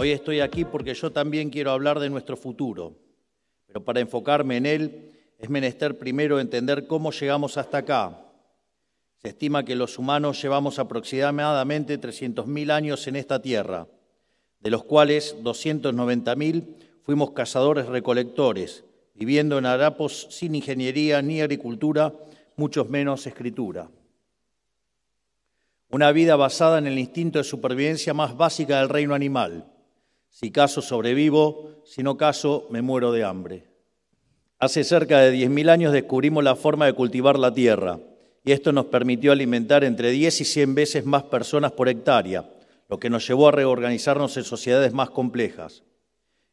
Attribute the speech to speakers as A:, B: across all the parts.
A: Hoy estoy aquí porque yo también quiero hablar de nuestro futuro, pero para enfocarme en él es menester primero entender cómo llegamos hasta acá. Se estima que los humanos llevamos aproximadamente 300.000 años en esta tierra, de los cuales 290.000 fuimos cazadores-recolectores, viviendo en harapos sin ingeniería ni agricultura, muchos menos escritura. Una vida basada en el instinto de supervivencia más básica del reino animal, si caso sobrevivo, si no caso me muero de hambre. Hace cerca de 10.000 años descubrimos la forma de cultivar la tierra y esto nos permitió alimentar entre 10 y 100 veces más personas por hectárea, lo que nos llevó a reorganizarnos en sociedades más complejas.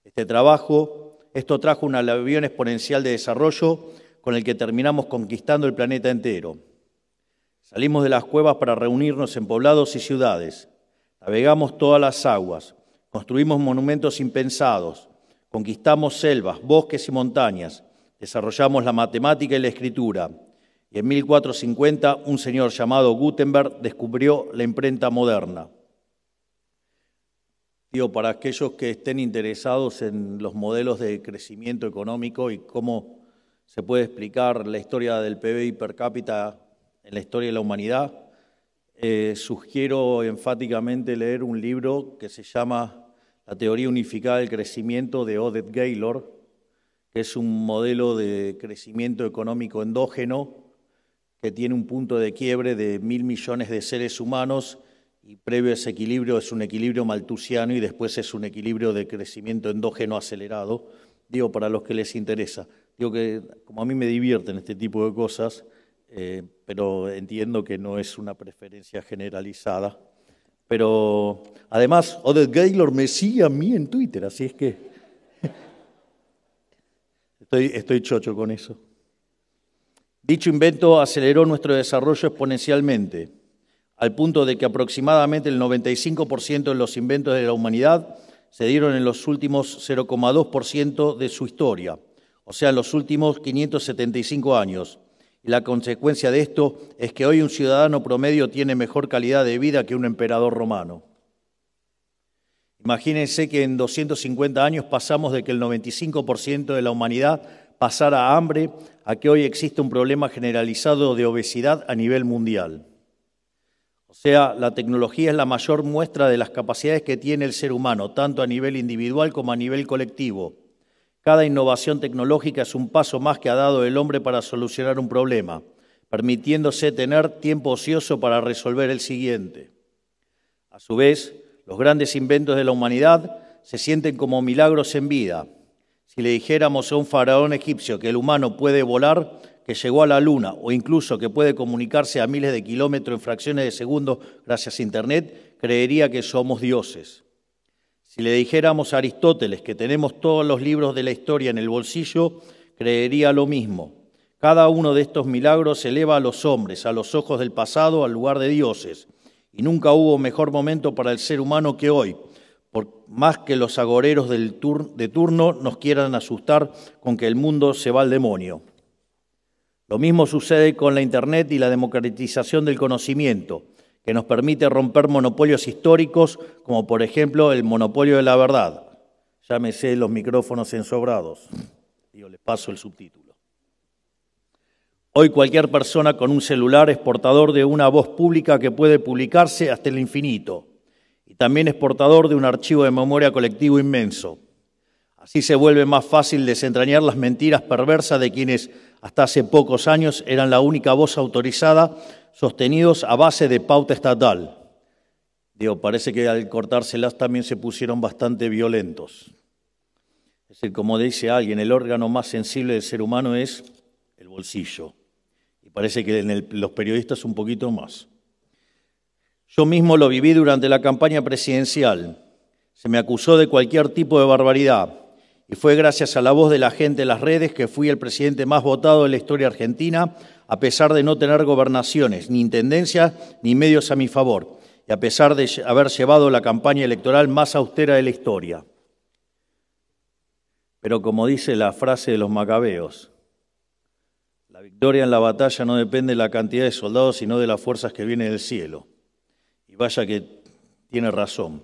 A: Este trabajo, esto trajo un avión exponencial de desarrollo con el que terminamos conquistando el planeta entero. Salimos de las cuevas para reunirnos en poblados y ciudades. Navegamos todas las aguas, Construimos monumentos impensados, conquistamos selvas, bosques y montañas, desarrollamos la matemática y la escritura. Y en 1450 un señor llamado Gutenberg descubrió la imprenta moderna. para aquellos que estén interesados en los modelos de crecimiento económico y cómo se puede explicar la historia del PBI per cápita en la historia de la humanidad, eh, sugiero enfáticamente leer un libro que se llama La teoría unificada del crecimiento de Odette Gaylor, que es un modelo de crecimiento económico endógeno que tiene un punto de quiebre de mil millones de seres humanos y previo a ese equilibrio es un equilibrio maltusiano y después es un equilibrio de crecimiento endógeno acelerado, digo para los que les interesa. Digo que como a mí me divierten este tipo de cosas, eh, pero entiendo que no es una preferencia generalizada. Pero además, Odette Gaylor me sigue a mí en Twitter, así es que estoy, estoy chocho con eso. Dicho invento aceleró nuestro desarrollo exponencialmente, al punto de que aproximadamente el 95% de los inventos de la humanidad se dieron en los últimos 0,2% de su historia, o sea, en los últimos 575 años, y la consecuencia de esto es que hoy un ciudadano promedio tiene mejor calidad de vida que un emperador romano. Imagínense que en 250 años pasamos de que el 95% de la humanidad pasara a hambre a que hoy existe un problema generalizado de obesidad a nivel mundial. O sea, la tecnología es la mayor muestra de las capacidades que tiene el ser humano, tanto a nivel individual como a nivel colectivo cada innovación tecnológica es un paso más que ha dado el hombre para solucionar un problema, permitiéndose tener tiempo ocioso para resolver el siguiente. A su vez, los grandes inventos de la humanidad se sienten como milagros en vida. Si le dijéramos a un faraón egipcio que el humano puede volar, que llegó a la luna o incluso que puede comunicarse a miles de kilómetros en fracciones de segundos gracias a Internet, creería que somos dioses. Si le dijéramos a Aristóteles que tenemos todos los libros de la historia en el bolsillo, creería lo mismo. Cada uno de estos milagros eleva a los hombres, a los ojos del pasado, al lugar de dioses. Y nunca hubo mejor momento para el ser humano que hoy, por más que los agoreros de turno nos quieran asustar con que el mundo se va al demonio. Lo mismo sucede con la Internet y la democratización del conocimiento que nos permite romper monopolios históricos, como por ejemplo el monopolio de la verdad. Llámese los micrófonos ensobrados. Yo les paso el subtítulo. Hoy cualquier persona con un celular es portador de una voz pública que puede publicarse hasta el infinito y también es portador de un archivo de memoria colectivo inmenso. Así se vuelve más fácil desentrañar las mentiras perversas de quienes hasta hace pocos años eran la única voz autorizada sostenidos a base de pauta estatal. Digo, parece que al cortárselas también se pusieron bastante violentos. Es decir, como dice alguien, el órgano más sensible del ser humano es el bolsillo. Y parece que en los periodistas un poquito más. Yo mismo lo viví durante la campaña presidencial. Se me acusó de cualquier tipo de barbaridad. Y fue gracias a la voz de la gente en las redes que fui el presidente más votado de la historia argentina a pesar de no tener gobernaciones, ni intendencias, ni medios a mi favor, y a pesar de haber llevado la campaña electoral más austera de la historia. Pero como dice la frase de los macabeos, la victoria en la batalla no depende de la cantidad de soldados, sino de las fuerzas que vienen del cielo. Y vaya que tiene razón.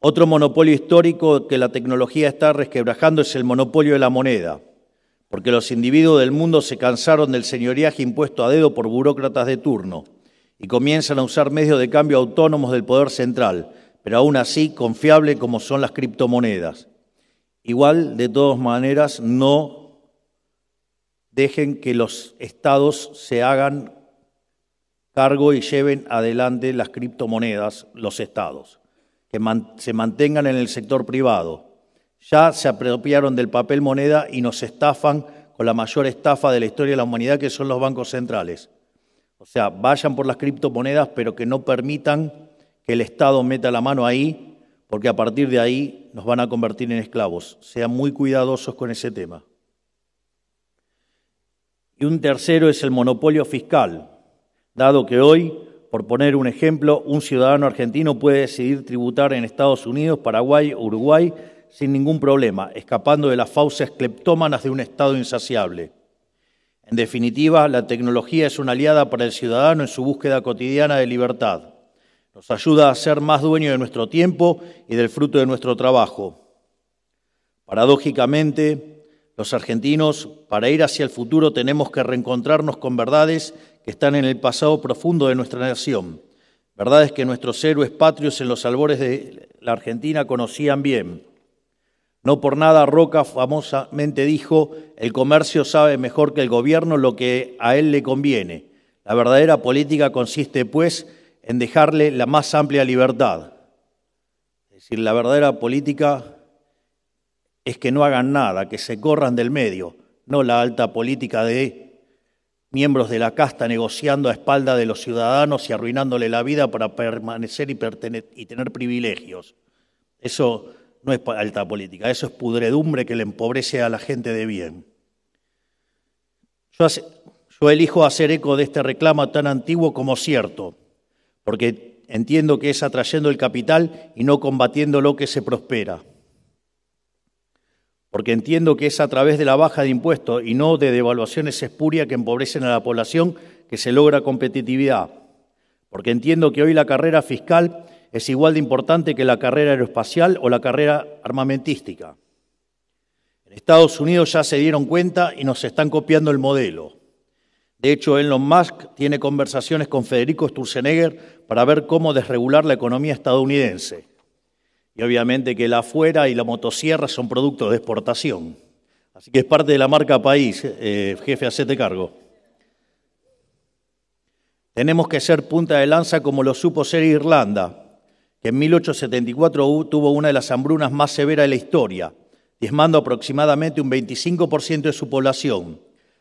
A: Otro monopolio histórico que la tecnología está resquebrajando es el monopolio de la moneda porque los individuos del mundo se cansaron del señoriaje impuesto a dedo por burócratas de turno y comienzan a usar medios de cambio autónomos del poder central, pero aún así confiable como son las criptomonedas. Igual, de todas maneras, no dejen que los estados se hagan cargo y lleven adelante las criptomonedas, los estados, que se mantengan en el sector privado ya se apropiaron del papel moneda y nos estafan con la mayor estafa de la historia de la humanidad, que son los bancos centrales. O sea, vayan por las criptomonedas, pero que no permitan que el Estado meta la mano ahí, porque a partir de ahí nos van a convertir en esclavos. Sean muy cuidadosos con ese tema. Y un tercero es el monopolio fiscal, dado que hoy, por poner un ejemplo, un ciudadano argentino puede decidir tributar en Estados Unidos, Paraguay, Uruguay, sin ningún problema, escapando de las fauces cleptómanas de un Estado insaciable. En definitiva, la tecnología es una aliada para el ciudadano en su búsqueda cotidiana de libertad. Nos ayuda a ser más dueños de nuestro tiempo y del fruto de nuestro trabajo. Paradójicamente, los argentinos, para ir hacia el futuro, tenemos que reencontrarnos con verdades que están en el pasado profundo de nuestra nación, verdades que nuestros héroes patrios en los albores de la Argentina conocían bien. No por nada Roca famosamente dijo, el comercio sabe mejor que el gobierno lo que a él le conviene. La verdadera política consiste, pues, en dejarle la más amplia libertad. Es decir, la verdadera política es que no hagan nada, que se corran del medio, no la alta política de miembros de la casta negociando a espalda de los ciudadanos y arruinándole la vida para permanecer y, y tener privilegios. Eso no es alta política, eso es pudredumbre que le empobrece a la gente de bien. Yo, elijo hacer eco de este reclamo tan antiguo como cierto, porque entiendo que es atrayendo el capital y no combatiendo lo que se prospera. Porque entiendo que es a través de la baja de impuestos y no de devaluaciones espurias que empobrecen a la población que se logra competitividad. Porque entiendo que hoy la carrera fiscal es igual de importante que la carrera aeroespacial o la carrera armamentística. En Estados Unidos ya se dieron cuenta y nos están copiando el modelo. De hecho, Elon Musk tiene conversaciones con Federico Sturzenegger para ver cómo desregular la economía estadounidense. Y obviamente que la afuera y la motosierra son productos de exportación. Así que es parte de la marca país, eh, jefe, hacete cargo. Tenemos que ser punta de lanza como lo supo ser Irlanda, que en 1874 tuvo una de las hambrunas más severas de la historia, diezmando aproximadamente un 25% de su población.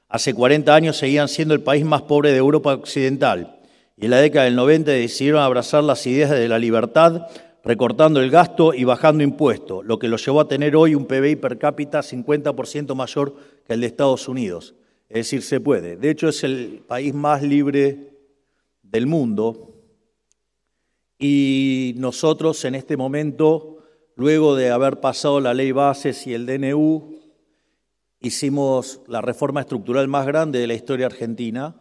A: Hace 40 años seguían siendo el país más pobre de Europa Occidental y en la década del 90 decidieron abrazar las ideas de la libertad, recortando el gasto y bajando impuestos, lo que los llevó a tener hoy un PBI per cápita 50% mayor que el de Estados Unidos. Es decir, se puede. De hecho, es el país más libre del mundo y nosotros en este momento, luego de haber pasado la ley bases y el DNU, hicimos la reforma estructural más grande de la historia argentina,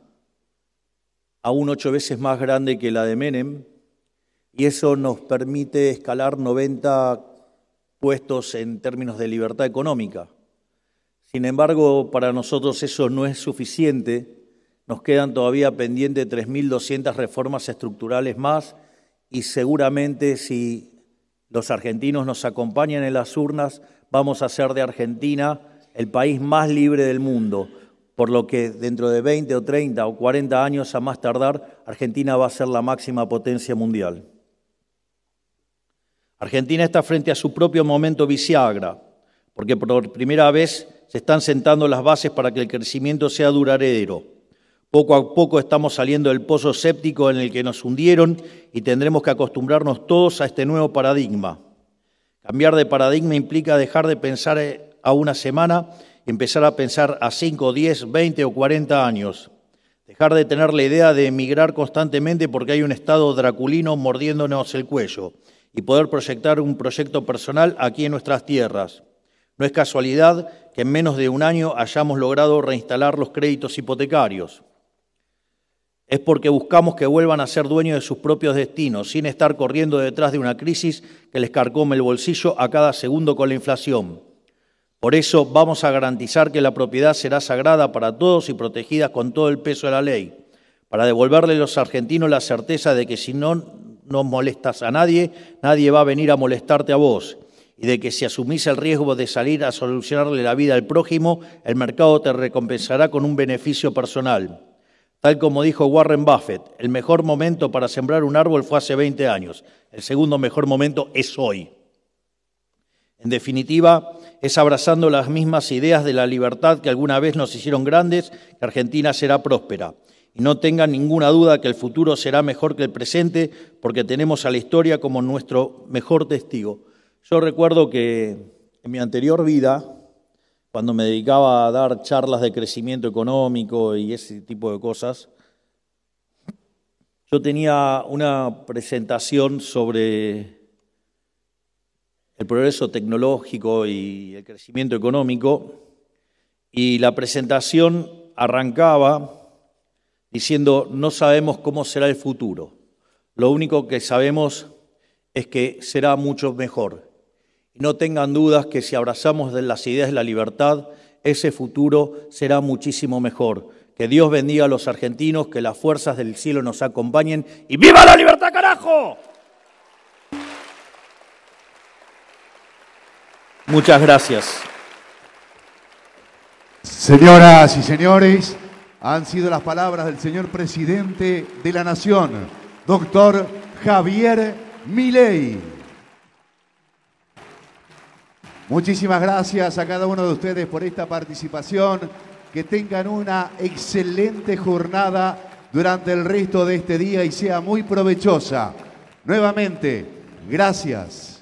A: aún ocho veces más grande que la de Menem, y eso nos permite escalar 90 puestos en términos de libertad económica. Sin embargo, para nosotros eso no es suficiente. Nos quedan todavía pendientes 3.200 reformas estructurales más y seguramente si los argentinos nos acompañan en las urnas, vamos a hacer de Argentina el país más libre del mundo, por lo que dentro de 20 o 30 o 40 años a más tardar, Argentina va a ser la máxima potencia mundial. Argentina está frente a su propio momento viciagra, porque por primera vez se están sentando las bases para que el crecimiento sea duradero poco a poco estamos saliendo del pozo séptico en el que nos hundieron y tendremos que acostumbrarnos todos a este nuevo paradigma. Cambiar de paradigma implica dejar de pensar eh, a una semana y empezar a pensar a 5, 10, 20 o 40 años. Dejar de tener la idea de emigrar constantemente porque hay un estado draculino mordiéndonos el cuello y poder proyectar un proyecto personal aquí en nuestras tierras. No es casualidad que en menos de un año hayamos logrado reinstalar los créditos hipotecarios. Es porque buscamos que vuelvan a ser dueños de sus propios destinos, sin estar corriendo detrás de una crisis que les carcome el bolsillo a cada segundo con la inflación. Por eso vamos a garantizar que la propiedad será sagrada para todos y protegida con todo el peso de la ley, para devolverle a los argentinos la certeza de que si no no molestas a nadie, nadie va a venir a molestarte a vos, y de que si asumís el riesgo de salir a solucionarle la vida al prójimo, el mercado te recompensará con un beneficio personal. Tal como dijo Warren Buffett, el mejor momento para sembrar un árbol fue hace 20 años, el segundo mejor momento es hoy. En definitiva, es abrazando las mismas ideas de la libertad que alguna vez nos hicieron grandes que Argentina será próspera. Y no tengan ninguna duda que el futuro será mejor que el presente porque tenemos a la historia como nuestro mejor testigo. Yo recuerdo que en mi anterior vida, cuando me dedicaba a dar charlas de crecimiento económico y ese tipo de cosas, yo tenía una presentación sobre el progreso tecnológico y el crecimiento económico, y la presentación arrancaba diciendo, no sabemos cómo será el futuro, lo único que sabemos es que será mucho mejor no tengan dudas que si abrazamos las ideas de la libertad, ese futuro será muchísimo mejor. Que Dios bendiga a los argentinos, que las fuerzas del cielo nos acompañen y viva la libertad, carajo. Muchas gracias. Señoras y señores, han sido las palabras del señor presidente de la Nación, doctor Javier Milei. Muchísimas gracias a cada uno de ustedes por esta participación. Que tengan una excelente jornada durante el resto de este día y sea muy provechosa. Nuevamente, gracias.